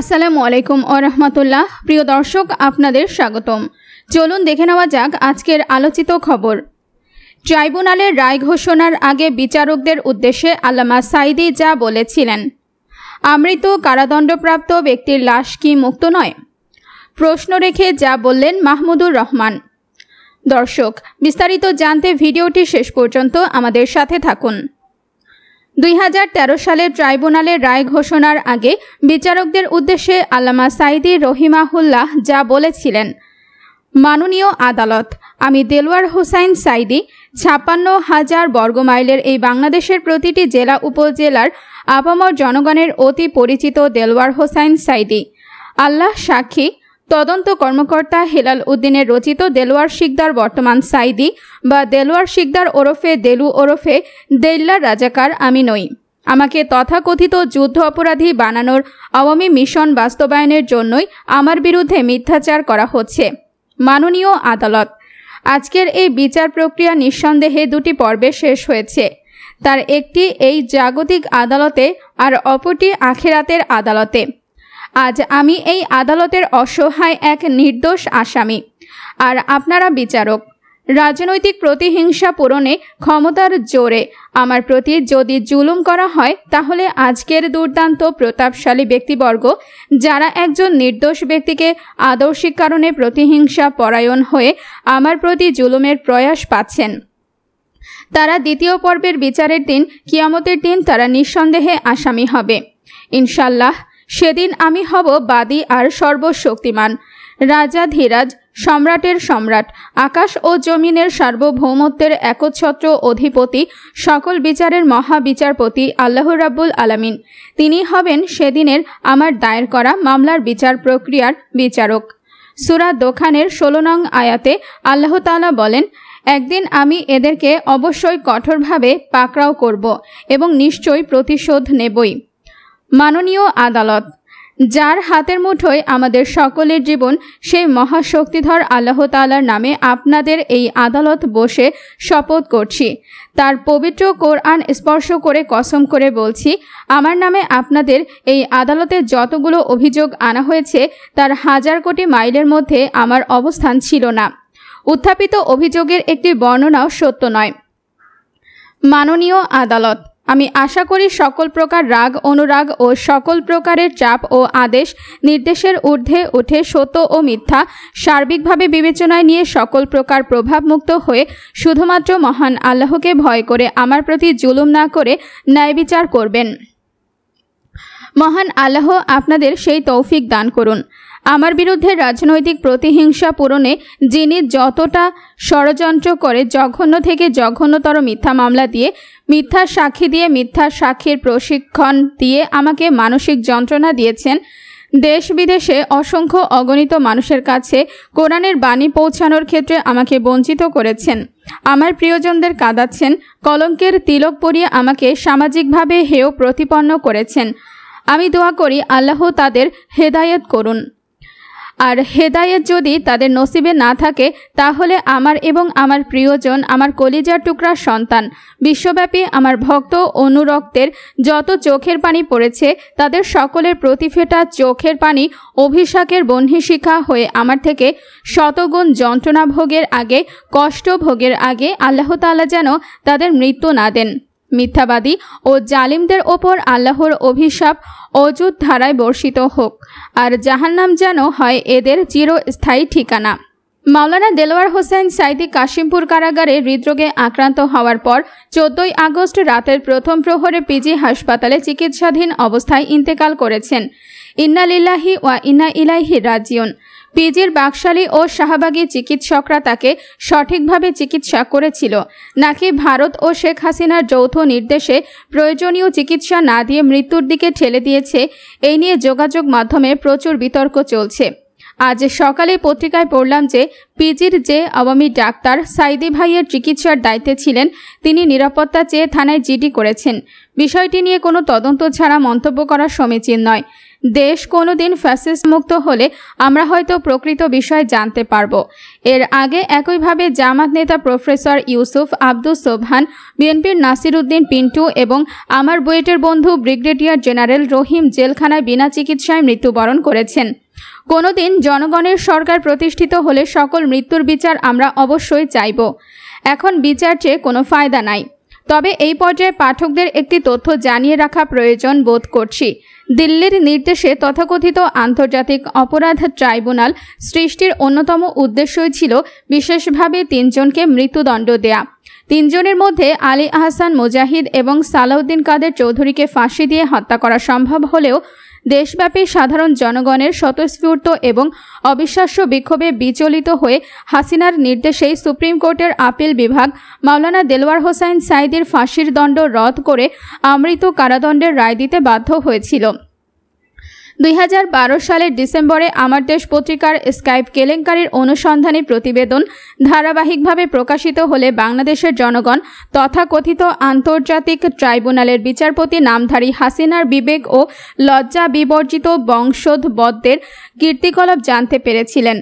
আসসালামু আলাইকুম ও রহমতুল্লাহ প্রিয় দর্শক আপনাদের স্বাগতম চলুন দেখে নেওয়া যাক আজকের আলোচিত খবর ট্রাইব্যুনালের রায় ঘোষণার আগে বিচারকদের উদ্দেশ্যে আল্লামা সাইদি যা বলেছিলেন আমৃত কারাদণ্ডপ্রাপ্ত ব্যক্তির লাশ কি মুক্ত নয় প্রশ্ন রেখে যা বললেন মাহমুদুর রহমান দর্শক বিস্তারিত জানতে ভিডিওটি শেষ পর্যন্ত আমাদের সাথে থাকুন দুই সালে ট্রাইব্যুনালের রায় ঘোষণার আগে বিচারকদের উদ্দেশ্যে আল্লামা সাইদি রহিমাহুল্লাহ যা বলেছিলেন মাননীয় আদালত আমি দেলওয়ার হোসাইন সাইদি ছাপ্পান্ন হাজার বর্গমাইলের এই বাংলাদেশের প্রতিটি জেলা উপজেলার আপামর জনগণের অতি পরিচিত দেলোয়ার হোসাইন সাইদি আল্লাহ সাক্ষী তদন্ত কর্মকর্তা হেলাল উদ্দিনের রচিত দেলোয়ার শিকদার বর্তমান সাইদি বা দেলোয়ার শিকদার ওরফে দেলু ওরফে দেল্লার রাজাকার আমি নই আমাকে তথাকথিত যুদ্ধ অপরাধী বানানোর আওয়ামী মিশন বাস্তবায়নের জন্যই আমার বিরুদ্ধে মিথ্যাচার করা হচ্ছে মাননীয় আদালত আজকের এই বিচার প্রক্রিয়া নিঃসন্দেহে দুটি পর্বে শেষ হয়েছে তার একটি এই জাগতিক আদালতে আর অপরটি আখেরাতের আদালতে আজ আমি এই আদালতের অসহায় এক নির্দোষ আসামি আর আপনারা বিচারক রাজনৈতিক প্রতিহিংসা পূরণে ক্ষমতার জোরে আমার প্রতি যদি জুলুম করা হয় তাহলে আজকের দুর্দান্ত প্রতাপশালী ব্যক্তিবর্গ যারা একজন নির্দোষ ব্যক্তিকে আদর্শিক কারণে প্রতিহিংসা পরায়ণ হয়ে আমার প্রতি জুলুমের প্রয়াস পাচ্ছেন তারা দ্বিতীয় পর্বের বিচারের দিন কিয়ামতের দিন তারা নিঃসন্দেহে আসামি হবে ইনশাল্লাহ সেদিন আমি হব বাদী আর সর্বশক্তিমান রাজা ধীরাজ সম্রাটের সম্রাট আকাশ ও জমিনের সার্বভৌমত্বের একচ্ছত্র অধিপতি সকল বিচারের মহাবিচারপতি আল্লাহ রাব্বুল আলামিন তিনি হবেন সেদিনের আমার দায়ের করা মামলার বিচার প্রক্রিয়ার বিচারক সুরা দোখানের ষোলো নং আয়াতে আল্লাহ তালা বলেন একদিন আমি এদেরকে অবশ্যই কঠোরভাবে পাকড়াও করব এবং নিশ্চয়ই প্রতিশোধ নেবই মাননীয় আদালত যার হাতের মুঠোয় আমাদের সকলের জীবন সেই মহাশক্তিধর আল্লাহ তালার নামে আপনাদের এই আদালত বসে শপথ করছি তার পবিত্র কোরআন স্পর্শ করে কসম করে বলছি আমার নামে আপনাদের এই আদালতে যতগুলো অভিযোগ আনা হয়েছে তার হাজার কোটি মাইলের মধ্যে আমার অবস্থান ছিল না উত্থাপিত অভিযোগের একটি বর্ণনাও সত্য নয় মাননীয় আদালত আমি আশা করি সকল প্রকার রাগ অনুরাগ ও সকল প্রকারের চাপ ও আদেশ নির্দেশের ঊর্ধ্বে উঠে সত্য ও মিথ্যা সার্বিকভাবে বিবেচনায় নিয়ে সকল প্রকার প্রভাবমুক্ত হয়ে শুধুমাত্র মহান আল্লাহকে ভয় করে আমার প্রতি জুলুম না করে ন্যায় বিচার করবেন মহান আল্লাহ আপনাদের সেই তৌফিক দান করুন আমার বিরুদ্ধে রাজনৈতিক প্রতিহিংসা পূরণে যিনি যতটা ষড়যন্ত্র করে জঘন্য থেকে জঘন্যতর মিথ্যা মামলা দিয়ে মিথ্যা সাক্ষী দিয়ে মিথ্যা সাক্ষীর প্রশিক্ষণ দিয়ে আমাকে মানসিক যন্ত্রণা দিয়েছেন দেশ বিদেশে অসংখ্য অগণিত মানুষের কাছে কোরআনের বাণী পৌঁছানোর ক্ষেত্রে আমাকে বঞ্চিত করেছেন আমার প্রিয়জনদের কাঁদাচ্ছেন কলঙ্কের তিলক পরিয়ে আমাকে সামাজিকভাবে হেয় প্রতিপন্ন করেছেন আমি দোয়া করি আল্লাহ তাদের হেদায়েত করুন আর হেদায়েত যদি তাদের নসিবে না থাকে তাহলে আমার এবং আমার প্রিয়জন আমার কলিজার টুকরা সন্তান বিশ্বব্যাপী আমার ভক্ত অনুরক্তের যত চোখের পানি পড়েছে তাদের সকলের প্রতিফেটা চোখের পানি অভিশাকের বহ্নিশিখা হয়ে আমার থেকে শতগুণ যন্ত্রণা ভোগের আগে কষ্ট ভোগের আগে আল্লাহ যেন তাদের মৃত্যু না দেন মিথ্যাবাদী ও জালিমদের ওপর আল্লাহর অভিশাপ অযুত ধারায় বর্ষিত হোক আর জাহান্নাম যেন হয় এদের চিরস্থায়ী ঠিকানা মাওলানা দেলোয়ার হোসেন সাইদি কাশিমপুর কারাগারে হৃদরোগে আক্রান্ত হওয়ার পর চোদ্দই আগস্ট রাতের প্রথম প্রহরে পিজি হাসপাতালে চিকিৎসাধীন অবস্থায় ইন্তেকাল করেছেন ইন্না লিল্লাহি ওয়া ইন্না ইলাহি রাজিয়ন পিজির বাকশালী ও শাহবাগী চিকিৎসকরা তাকে সঠিকভাবে চিকিৎসা করেছিল নাকি ভারত ও শেখ হাসিনার যৌথ নির্দেশে প্রয়োজনীয় চিকিৎসা না দিয়ে মৃত্যুর দিকে ঠেলে দিয়েছে এই নিয়ে যোগাযোগ মাধ্যমে প্রচুর বিতর্ক চলছে আজ সকালে পত্রিকায় পড়লাম যে পিজির যে আওয়ামী ডাক্তার সাইদি ভাইয়ের চিকিৎসার দায়িত্বে ছিলেন তিনি নিরাপত্তা চেয়ে থানায় জিডি করেছেন বিষয়টি নিয়ে কোনো তদন্ত ছাড়া মন্তব্য করা সমীচীন নয় দেশ কোনো দিন মুক্ত হলে আমরা হয়তো প্রকৃত বিষয় জানতে পারব এর আগে একইভাবে জামাত নেতা প্রফেসর ইউসুফ আব্দুস সোবহান বিএনপির নাসির উদ্দিন পিন্টু এবং আমার বুয়েটের বন্ধু ব্রিগেডিয়ার জেনারেল রহিম জেলখানায় বিনা চিকিৎসায় মৃত্যুবরণ করেছেন কোনোদিন জনগণের সরকার প্রতিষ্ঠিত হলে সকল মৃত্যুর বিচার আমরা অবশ্যই চাইব এখন বিচার চেয়ে কোনো ফায়দা নাই তবে এই পর্যায়ে পাঠকদের একটি তথ্য জানিয়ে রাখা প্রয়োজন বোধ করছি দিল্লির নির্দেশে তথাকথিত আন্তর্জাতিক অপরাধ ট্রাইব্যুনাল সৃষ্টির অন্যতম উদ্দেশ্যই ছিল বিশেষভাবে তিনজনকে মৃত্যুদণ্ড দেয়া তিনজনের মধ্যে আলী আহসান মুজাহিদ এবং সালাউদ্দিন কাদের চৌধুরীকে ফাঁসি দিয়ে হত্যা করা সম্ভব হলেও দেশব্যাপী সাধারণ জনগণের স্বতঃস্ফূর্ত এবং অবিশ্বাস্য বিক্ষোভে বিচলিত হয়ে হাসিনার নির্দেশেই সুপ্রিম কোর্টের আপিল বিভাগ মাওলানা দেলোয়ার হোসাইন সাইদির ফাঁসির দণ্ড রদ করে আমৃত কারাদণ্ডের রায় দিতে বাধ্য হয়েছিল দুই সালের ডিসেম্বরে আমার দেশ পত্রিকার স্কাইপ কেলেঙ্কারির অনুসন্ধানী প্রতিবেদন ধারাবাহিকভাবে প্রকাশিত হলে বাংলাদেশের জনগণ তথাকথিত আন্তর্জাতিক ট্রাইব্যুনালের বিচারপতি নামধারী হাসিনার বিবেক ও লজ্জা বিবর্জিত বংশোদ্বদের কীর্তিকলাপ জানতে পেরেছিলেন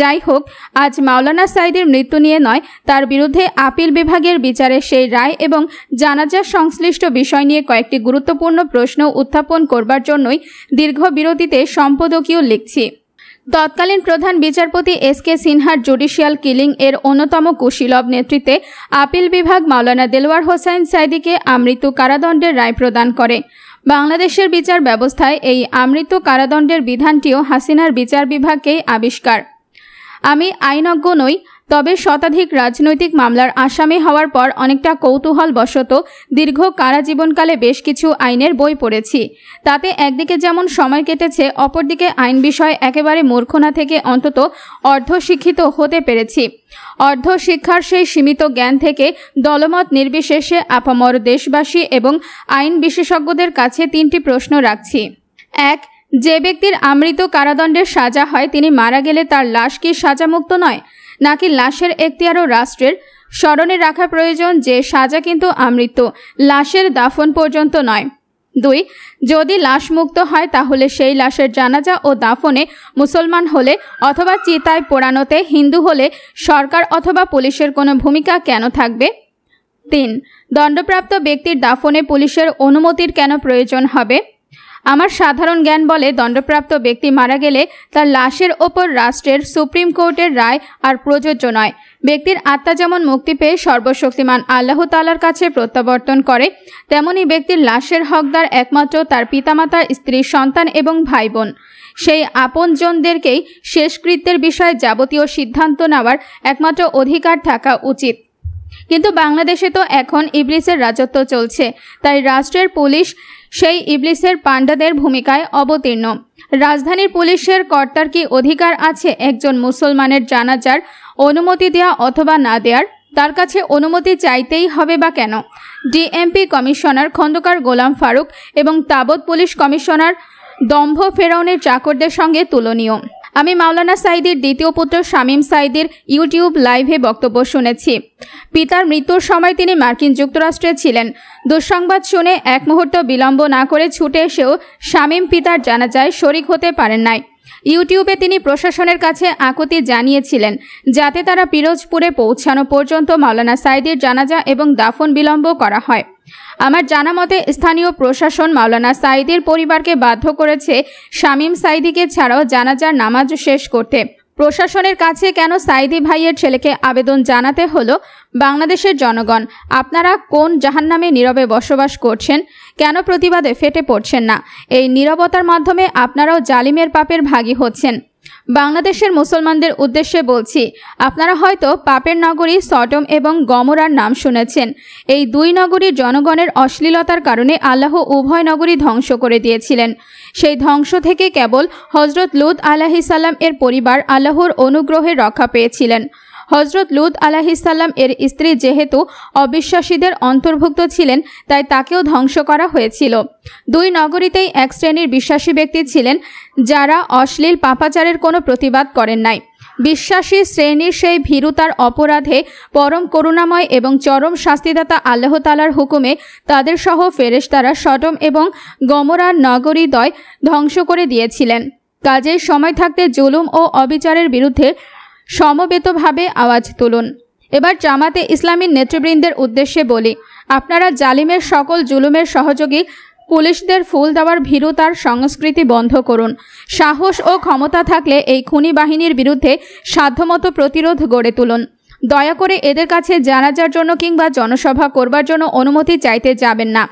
যাই হোক আজ মাওলানা সাইদের মৃত্যু নিয়ে নয় তার বিরুদ্ধে আপিল বিভাগের বিচারে সেই রায় এবং জানাজার সংশ্লিষ্ট বিষয় নিয়ে কয়েকটি গুরুত্বপূর্ণ প্রশ্ন উত্থাপন করবার জন্যই দীর্ঘ বিরতিতে সম্পাদকীয় লিখছি তৎকালীন প্রধান বিচারপতি এস কে সিনহার জুডিশিয়াল কিলিং এর অন্যতম কুশীলভ নেতৃত্বে আপিল বিভাগ মাওলানা দেলোয়ার হোসাইন সাইদিকে আমৃত্যু কারাদণ্ডের রায় প্রদান করে বাংলাদেশের বিচার ব্যবস্থায় এই আমৃত্যু কারাদণ্ডের বিধানটিও হাসিনার বিচার বিভাগকেই আবিষ্কার আমি আইনজ্ঞ নই তবে শতাধিক রাজনৈতিক মামলার আসামি হওয়ার পর অনেকটা কৌতূহলবশত দীর্ঘ কারাজীবনকালে বেশ কিছু আইনের বই পড়েছি তাতে একদিকে যেমন সময় কেটেছে অপরদিকে আইন বিষয়ে একেবারে মূর্খনা থেকে অন্তত অর্ধশিক্ষিত হতে পেরেছি অর্ধশিক্ষার সেই সীমিত জ্ঞান থেকে দলমত নির্বিশেষে আপামর দেশবাসী এবং আইন বিশেষজ্ঞদের কাছে তিনটি প্রশ্ন রাখছি এক যে ব্যক্তির আমৃত কারাদণ্ডের সাজা হয় তিনি মারা গেলে তার লাশ কি সাজামুক্ত নয় নাকি লাশের এখতিয়ারও রাষ্ট্রের স্মরণে রাখা প্রয়োজন যে সাজা কিন্তু আমৃত লাশের দাফন পর্যন্ত নয় দুই যদি লাশ মুক্ত হয় তাহলে সেই লাশের জানাজা ও দাফনে মুসলমান হলে অথবা চিতায় পোড়ানোতে হিন্দু হলে সরকার অথবা পুলিশের কোনো ভূমিকা কেন থাকবে তিন দণ্ডপ্রাপ্ত ব্যক্তির দাফনে পুলিশের অনুমতির কেন প্রয়োজন হবে আমার সাধারণ জ্ঞান বলে দণ্ডপ্রাপ্ত ব্যক্তি মারা গেলে তার লাশের ওপর রাষ্ট্রের সুপ্রিম কোর্টের রায় আর প্রযোজ্য নয় ব্যক্তির আত্মা যেমন মুক্তি পেয়ে সর্বশক্তিমান আল্লাহ তালার কাছে প্রত্যাবর্তন করে তেমনি ব্যক্তির লাশের হকদার একমাত্র তার পিতামাতা স্ত্রী সন্তান এবং ভাই বোন সেই আপনজনদেরকেই শেষকৃত্যের বিষয়ে যাবতীয় সিদ্ধান্ত নেওয়ার একমাত্র অধিকার থাকা উচিত কিন্তু বাংলাদেশে তো এখন ইবলিসের রাজত্ব চলছে তাই রাষ্ট্রের পুলিশ সেই ইবলিসের পাণ্ডাদের ভূমিকায় অবতীর্ণ রাজধানীর পুলিশের কর্তার কি অধিকার আছে একজন মুসলমানের জানাজার অনুমতি দেওয়া অথবা না দেওয়ার তার কাছে অনুমতি চাইতেই হবে বা কেন ডিএমপি কমিশনার খন্দকার গোলাম ফারুক এবং তাবৎ পুলিশ কমিশনার দম্ভ ফেরাউনের চাকরদের সঙ্গে তুলনীয় আমি মাওলানা সাইদের দ্বিতীয় পুত্র শামীম সাইদের ইউটিউব লাইভে বক্তব্য শুনেছি পিতার মৃত্যুর সময় তিনি মার্কিন যুক্তরাষ্ট্রে ছিলেন দুঃসংবাদ শুনে এক মুহূর্ত বিলম্ব না করে ছুটে এসেও শামীম পিতার জানাজায় শরিক হতে পারেন নাই ইউটিউবে তিনি প্রশাসনের কাছে আকুতি জানিয়েছিলেন যাতে তারা পিরোজপুরে পৌঁছানো পর্যন্ত মাওলানা সাইদের জানাজা এবং দাফন বিলম্ব করা হয় আমার জানা মতে স্থানীয় প্রশাসন মাওলানা সাঈদের পরিবারকে বাধ্য করেছে শামীম সাঈদিকে ছাড়াও জানাজার নামাজ শেষ করতে প্রশাসনের কাছে কেন সাইদি ভাইয়ের ছেলেকে আবেদন জানাতে হলো বাংলাদেশের জনগণ আপনারা কোন জাহান্নামে নীরবে বসবাস করছেন কেন প্রতিবাদে ফেটে পড়ছেন না এই নীরবতার মাধ্যমে আপনারাও জালিমের পাপের ভাগী হচ্ছেন বাংলাদেশের মুসলমানদের উদ্দেশ্যে বলছি আপনারা হয়তো পাপের নগরী সটম এবং গমরার নাম শুনেছেন এই দুই নগরীর জনগণের অশ্লীলতার কারণে আল্লাহ উভয় নগরী ধ্বংস করে দিয়েছিলেন সেই ধ্বংস থেকে কেবল হজরত লুত আলাহিসাল্লাম এর পরিবার আল্লাহর অনুগ্রহে রক্ষা পেয়েছিলেন হজরত লুদ আলাহিসাল্লাম এর স্ত্রী যেহেতু অবিশ্বাসীদের অন্তর্ভুক্ত ছিলেন তাই তাকেও ধ্বংস করা হয়েছিল দুই নগরীতেই এক শ্রেণীর বিশ্বাসী ব্যক্তি ছিলেন যারা অশ্লীল পাপাচারের কোনো প্রতিবাদ করেন নাই বিশ্বাসী শ্রেণীর সেই ভীরুতার অপরাধে পরম করুণাময় এবং চরম শাস্তিদাতা আল্লাহতালার হুকুমে তাদের সহ ফেরেশতারা সটম এবং গমরার নগরীদ্বয় ধ্বংস করে দিয়েছিলেন কাজেই সময় থাকতে জুলুম ও অবিচারের বিরুদ্ধে সমবেতভাবে আওয়াজ তুলুন এবার জামাতে ইসলামীর নেতৃবৃন্দের উদ্দেশ্যে বলি আপনারা জালিমের সকল জুলুমের সহযোগী পুলিশদের ফুল দেওয়ার ভীরুতার সংস্কৃতি বন্ধ করুন সাহস ও ক্ষমতা থাকলে এই খুনি বাহিনীর বিরুদ্ধে সাধ্যমতো প্রতিরোধ গড়ে তুলুন দয়া করে এদের কাছে জানাজার জন্য কিংবা জনসভা করবার জন্য অনুমতি চাইতে যাবেন না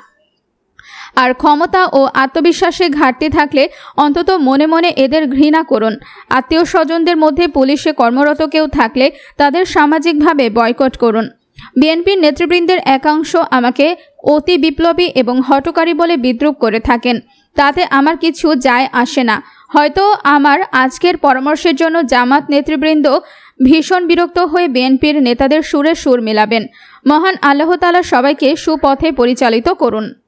আর ক্ষমতা ও আত্মবিশ্বাসে ঘাটতি থাকলে অন্তত মনে মনে এদের ঘৃণা করুন আত্মীয় স্বজনদের মধ্যে পুলিশে কর্মরত কেউ থাকলে তাদের সামাজিকভাবে বয়কট করুন বিএনপির নেতৃবৃন্দের একাংশ আমাকে অতি বিপ্লবী এবং হটকারী বলে বিদ্রুপ করে থাকেন তাতে আমার কিছু যায় আসে না হয়তো আমার আজকের পরামর্শের জন্য জামাত নেতৃবৃন্দ ভীষণ বিরক্ত হয়ে বিএনপির নেতাদের সুরে সুর মেলাবেন মহান আল্লাহতালা সবাইকে সুপথে পরিচালিত করুন